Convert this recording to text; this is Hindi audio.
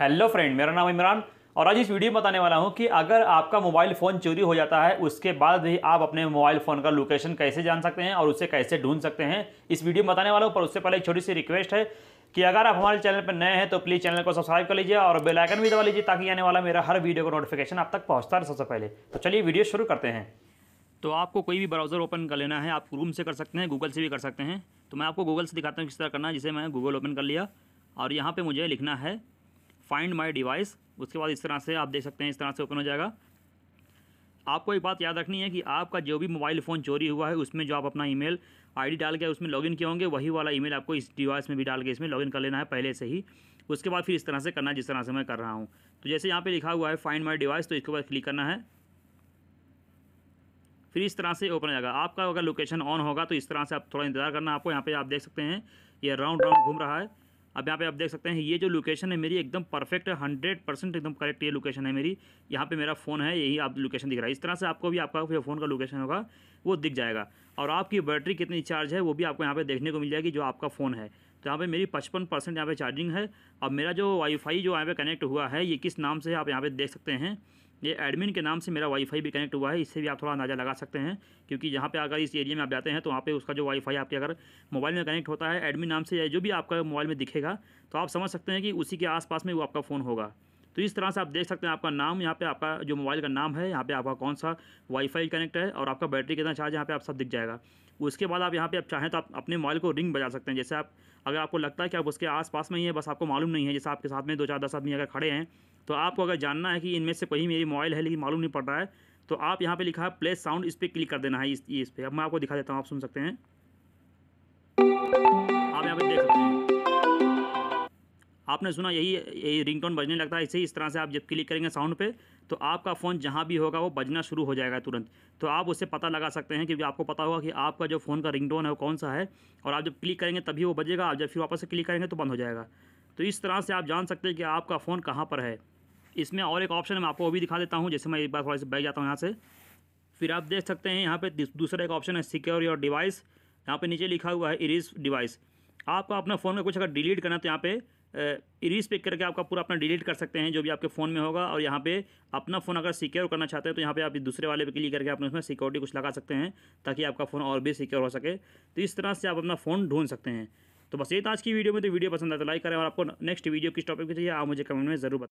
हेलो फ्रेंड मेरा नाम इमरान और आज इस वीडियो में बताने वाला हूं कि अगर आपका मोबाइल फ़ोन चोरी हो जाता है उसके बाद भी आप अपने मोबाइल फ़ोन का लोकेशन कैसे जान सकते हैं और उसे कैसे ढूंढ सकते हैं इस वीडियो में बताने वाला हूं पर उससे पहले एक छोटी सी रिक्वेस्ट है कि अगर आप हमारे चैनल पर नए हैं तो प्लीज़ चैनल को सब्सक्राइब कर लीजिए और बेलाइकन भी दबा लीजिए ताकि आने वाला मेरा हर वीडियो का नोटिफिकेशन आप तक पहुँचता रहे सबसे पहले तो चलिए वीडियो शुरू करते हैं तो आपको कोई भी ब्राउज़र ओपन कर लेना है आप क्रूम से कर सकते हैं गूगल से भी कर सकते हैं तो मैं आपको गूगल से दिखाता हूँ किस तरह करना है जिसे मैं गूगल ओपन कर लिया और यहाँ पर मुझे लिखना है फाइंड माई डिवाइस उसके बाद इस तरह से आप देख सकते हैं इस तरह से ओपन हो जाएगा आपको एक बात याद रखनी है कि आपका जो भी मोबाइल फ़ोन चोरी हुआ है उसमें जो आप अपना ईमेल आईडी डाल के उसमें लॉगिन किए होंगे वही वाला ईमेल आपको इस डिवाइस में भी डाल के इसमें लॉगिन कर लेना है पहले से ही उसके बाद फिर इस तरह से करना है जिस तरह से मैं कर रहा हूँ तो जैसे यहाँ पर लिखा हुआ है फाइंड माई डिवाइस तो इसके बाद क्लिक करना है फिर इस तरह से ओपन हो जाएगा आपका अगर लोकेशन ऑन होगा तो इस तरह से आप थोड़ा इंतजार करना आपको यहाँ पर आप देख सकते हैं ये राउंड राउंड घूम रहा है अब यहाँ पे आप देख सकते हैं ये जो लोकेशन है मेरी एकदम परफेक्ट है हंड्रेड परसेंट एकदम करेक्ट ये लोकेशन है मेरी यहाँ पे मेरा फ़ोन है यही आप लोकेशन दिख रहा है इस तरह से आपको भी आपका फ़ोन का लोकेशन होगा वो दिख जाएगा और आपकी बैटरी कितनी चार्ज है वो भी आपको यहाँ पर देखने को मिल जाएगी जो आपका फ़ोन है तो यहाँ पर मेरी पचपन परसेंट यहाँ पे चार्जिंग है और मेरा जो वाईफाई जो यहाँ पर कनेक्ट हुआ है ये किस नाम से आप यहाँ पर देख सकते हैं ये एडमिन के नाम से मेरा वाईफाई भी कनेक्ट हुआ है इससे भी आप थोड़ा अंदाज़ा लगा सकते हैं क्योंकि यहाँ पे अगर इस एरिया में आप जाते हैं तो वहाँ पे उसका जो वाईफाई आपके अगर मोबाइल में कनेक्ट होता है एडमिन नाम से या जो भी आपका मोबाइल में दिखेगा तो आप समझ सकते हैं कि उसी के आसपास में वो आपका फ़ोन होगा तो इस तरह से आप देख सकते हैं आपका नाम यहाँ पे आपका जो मोबाइल का नाम है यहाँ पे आपका कौन सा वाईफाई कनेक्ट है और आपका बैटरी कितना चार्ज यहाँ पे आप सब दिख जाएगा उसके बाद आप यहाँ पे आप चाहें तो आप अपने मोबाइल को रिंग बजा सकते हैं जैसे आप अगर आपको लगता है कि आप उसके पास में ही है बस आपको मालूम नहीं है जैसे आपके साथ में दो चार दस आदमी अगर खड़े हैं तो आपको अगर जानना है कि इनमें से कहीं मेरी मोबाइल है लेकिन मालूम नहीं पड़ रहा है तो आप यहाँ पर लिखा है प्ले साउंड इस पर क्लिक कर देना है इस इस पर अब मैं आपको दिखा देता हूँ आप सुन सकते हैं आप यहाँ पर देख सकते हैं आपने सुना यही यही रिंगटोन बजने लगता है इसे इस तरह से आप जब क्लिक करेंगे साउंड पे तो आपका फ़ोन जहाँ भी होगा वो बजना शुरू हो जाएगा तुरंत तो आप उसे पता लगा सकते हैं क्योंकि आपको पता होगा कि आपका जो फ़ोन का रिंगटोन है वो कौन सा है और आप जब क्लिक करेंगे तभी वो बजेगा आप जब फिर वापस से क्लिक करेंगे तो बंद हो जाएगा तो इस तरह से आप जान सकते हैं कि आपका फ़ोन कहाँ पर है इसमें और एक ऑप्शन मैं आपको वो भी दिखा देता हूँ जैसे मैं एक बार थोड़ा सा बैग जाता हूँ यहाँ से फिर आप देख सकते हैं यहाँ पर दूसरा एक ऑप्शन है सिक्योर योर डिवाइस यहाँ पर नीचे लिखा हुआ है इरीज डिवाइस आपको अपना फ़ोन में कुछ अगर डिलीट करना तो यहाँ पे इरीज पे करके आपका पूरा अपना डिलीट कर सकते हैं जो भी आपके फ़ोन में होगा और यहाँ पे अपना फ़ोन अगर सिक्योर करना चाहते हैं तो यहाँ पे आप दूसरे वाले पे क्लिक करके अपने उसमें सिक्योरिटी कुछ लगा सकते हैं ताकि आपका फ़ोन और भी सिक्योर हो सके तो इस तरह से आप अपना फ़ोन ढूंढ सकते हैं तो बस ये आज की वीडियो में तो वीडियो पसंद आता तो लाइक करें और आपको नेक्स्ट वीडियो किस टॉपिक पर चाहिए आप मुझे कमेंट में ज़रूर